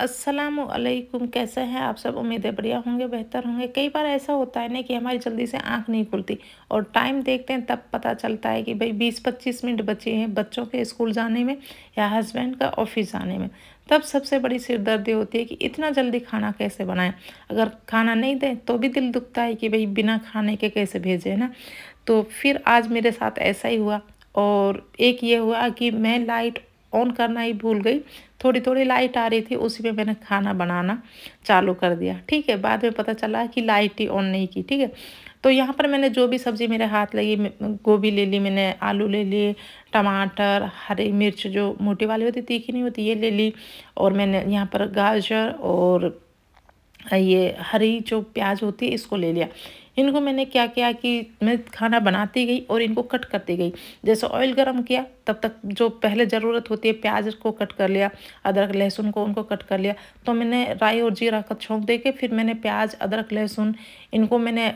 असलकुम कैसे हैं आप सब उम्मीदें बढ़िया होंगे बेहतर होंगे कई बार ऐसा होता है ना कि हमारी जल्दी से आंख नहीं खुलती और टाइम देखते हैं तब पता चलता है कि भाई बीस पच्चीस मिनट बचे हैं बच्चों के स्कूल जाने में या हस्बैंड का ऑफिस जाने में तब सबसे बड़ी सिरदर्दी होती है कि इतना जल्दी खाना कैसे बनाएं अगर खाना नहीं दें तो भी दिल दुखता है कि भाई बिना खाने के कैसे भेजें ना तो फिर आज मेरे साथ ऐसा ही हुआ और एक ये हुआ कि मैं लाइट ऑन करना ही भूल गई थोड़ी थोड़ी लाइट आ रही थी उसी में मैंने खाना बनाना चालू कर दिया ठीक है बाद में पता चला कि लाइट ही ऑन नहीं की ठीक है तो यहाँ पर मैंने जो भी सब्ज़ी मेरे हाथ लगी गोभी ले ली मैंने आलू ले लिए टमाटर हरी मिर्च जो मोटी वाली होती तीखी नहीं होती ये ले ली और मैंने यहाँ पर गाजर और ये हरी जो प्याज होती है इसको ले लिया इनको मैंने क्या किया कि मैं खाना बनाती गई और इनको कट करती गई जैसे ऑयल गर्म किया तब तक जो पहले ज़रूरत होती है प्याज को कट कर लिया अदरक लहसुन को उनको कट कर लिया तो मैंने राई और जीरा का छोंक दे के फिर मैंने प्याज अदरक लहसुन इनको मैंने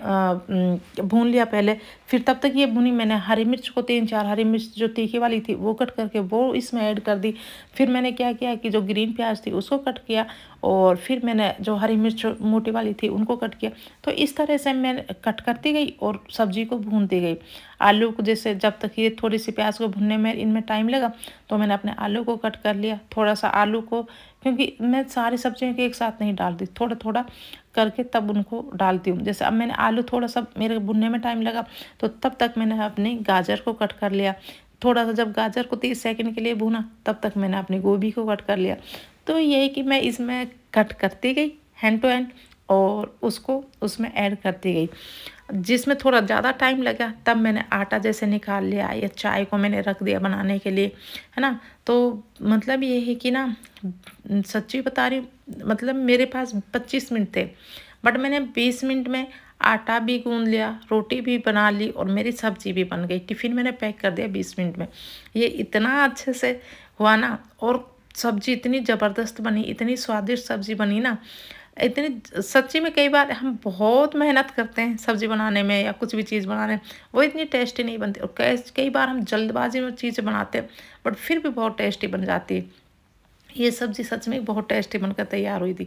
भून लिया पहले फिर तब तक ये भुनी मैंने हरी मिर्च को तीन चार हरी मिर्च जो तीखी वाली थी वो कट करके वो इसमें ऐड कर दी फिर मैंने क्या किया कि जो ग्रीन प्याज थी उसको कट किया और फिर मैंने जो हरी मिर्च मोटी वाली थी उनको कट किया तो इस तरह से मैंने कट करती गई और सब्जी को भूनती गई आलू को जैसे जब तक ये थोड़ी सी प्याज को भूनने में इनमें टाइम लगा तो मैंने अपने आलू को कट कर लिया थोड़ा सा आलू को क्योंकि मैं सारी सब्जियों के एक साथ नहीं डालती थोड़ा थोड़ा करके तब उनको डालती हूँ जैसे अब मैंने आलू थोड़ा सा मेरे भुनने में टाइम लगा तो तब तक मैंने अपनी गाजर को कट कर लिया थोड़ा सा जब गाजर को तीस सेकंड के लिए भुना तब तक मैंने अपनी गोभी को कट कर लिया तो यही कि मैं इसमें कट करती गई हैंड टू हैंड और उसको उसमें ऐड करती गई जिसमें थोड़ा ज़्यादा टाइम लगा तब मैंने आटा जैसे निकाल लिया या चाय को मैंने रख दिया बनाने के लिए है ना तो मतलब ये है कि ना सच्ची बता रही मतलब मेरे पास पच्चीस मिनट थे बट मैंने बीस मिनट में आटा भी गूंद लिया रोटी भी बना ली और मेरी सब्जी भी बन गई टिफ़िन मैंने पैक कर दिया बीस मिनट में ये इतना अच्छे से हुआ ना और सब्जी इतनी ज़बरदस्त बनी इतनी स्वादिष्ट सब्जी बनी ना इतनी सच्ची में कई बार हम बहुत मेहनत करते हैं सब्ज़ी बनाने में या कुछ भी चीज़ बनाने में वो इतनी टेस्टी नहीं बनती और कई बार हम जल्दबाजी में चीज़ बनाते हैं बट फिर भी बहुत टेस्टी बन जाती है ये सब्ज़ी सच में बहुत टेस्टी बनकर तैयार हुई थी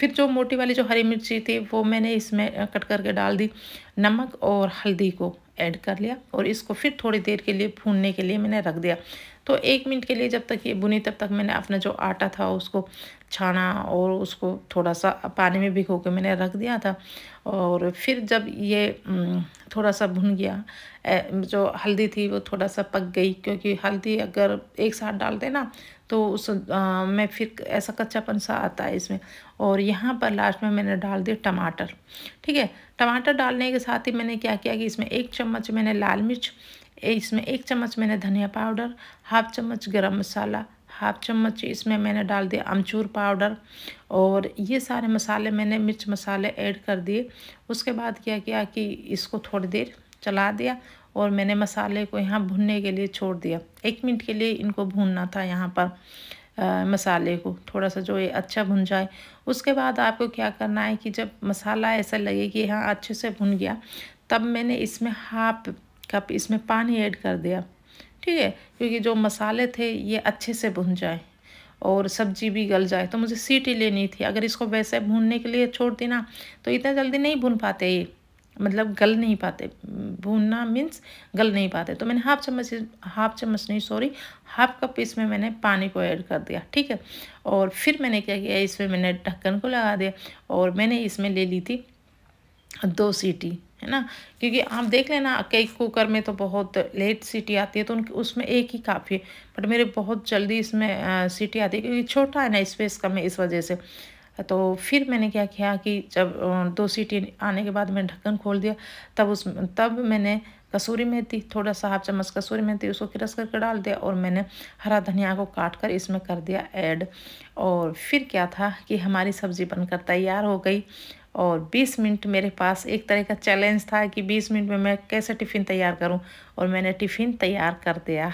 फिर जो मोटी वाली जो हरी मिर्ची थी वो मैंने इसमें कट करके डाल दी नमक और हल्दी को ऐड कर लिया और इसको फिर थोड़ी देर के लिए भूनने के लिए मैंने रख दिया तो एक मिनट के लिए जब तक ये बुनी तब तक मैंने अपना जो आटा था उसको छाना और उसको थोड़ा सा पानी में भिगो के मैंने रख दिया था और फिर जब ये थोड़ा सा भुन गया जो हल्दी थी वो थोड़ा सा पक गई क्योंकि हल्दी अगर एक साथ डाल देना तो उस मैं फिर ऐसा कच्चापन सा आता है इसमें और यहाँ पर लास्ट में मैंने डाल दिया टमाटर ठीक है टमाटर डालने के साथ ही मैंने क्या किया कि इसमें एक चम्मच मैंने लाल मिर्च इसमें एक चम्मच मैंने धनिया पाउडर हाफ चम्मच गरम मसाला हाफ चम्मच इसमें मैंने डाल दिया अमचूर पाउडर और ये सारे मसाले मैंने मिर्च मसाले ऐड कर दिए उसके बाद क्या किया कि इसको थोड़ी देर चला दिया और मैंने मसाले को यहाँ भुनने के लिए छोड़ दिया एक मिनट के लिए इनको भूनना था यहाँ पर आ, मसाले को थोड़ा सा जो ये अच्छा भुन जाए उसके बाद आपको क्या करना है कि जब मसाला ऐसा लगे कि हाँ अच्छे से भुन गया तब मैंने इसमें हाफ कप इसमें पानी ऐड कर दिया ठीक है क्योंकि जो मसाले थे ये अच्छे से भुन जाए और सब्जी भी गल जाए तो मुझे सीटी लेनी थी अगर इसको वैसे भूनने के लिए छोड़ दी ना तो इतना जल्दी नहीं भून पाते ये मतलब गल नहीं पाते भूनना मीन्स गल नहीं पाते तो मैंने हाफ चम्मच हाफ चम्मच नहीं सॉरी हाफ कप इसमें मैंने पानी को ऐड कर दिया ठीक है और फिर मैंने क्या किया इसमें मैंने ढक्कन को लगा दिया और मैंने इसमें ले ली थी दो सीटी है ना क्योंकि आप देख लेना कई कुकर में तो बहुत लेट सीटी आती है तो उनकी उसमें एक ही काफ़ी है बट मेरे बहुत जल्दी इसमें सीटी आती है क्योंकि छोटा है ना स्पेस कम है इस वजह से तो फिर मैंने क्या किया कि जब दो सीटी आने के बाद मैंने ढक्कन खोल दिया तब उस तब मैंने कसूरी मेथी थोड़ा सा हाफ चम्मच कसूरी मेथी उसको क्रस करके डाल दिया और मैंने हरा धनिया को काट कर इसमें कर दिया ऐड और फिर क्या था कि हमारी सब्ज़ी बनकर तैयार हो गई और 20 मिनट मेरे पास एक तरह का चैलेंज था कि 20 मिनट में मैं कैसे टिफ़िन तैयार करूं और मैंने टिफ़िन तैयार कर दिया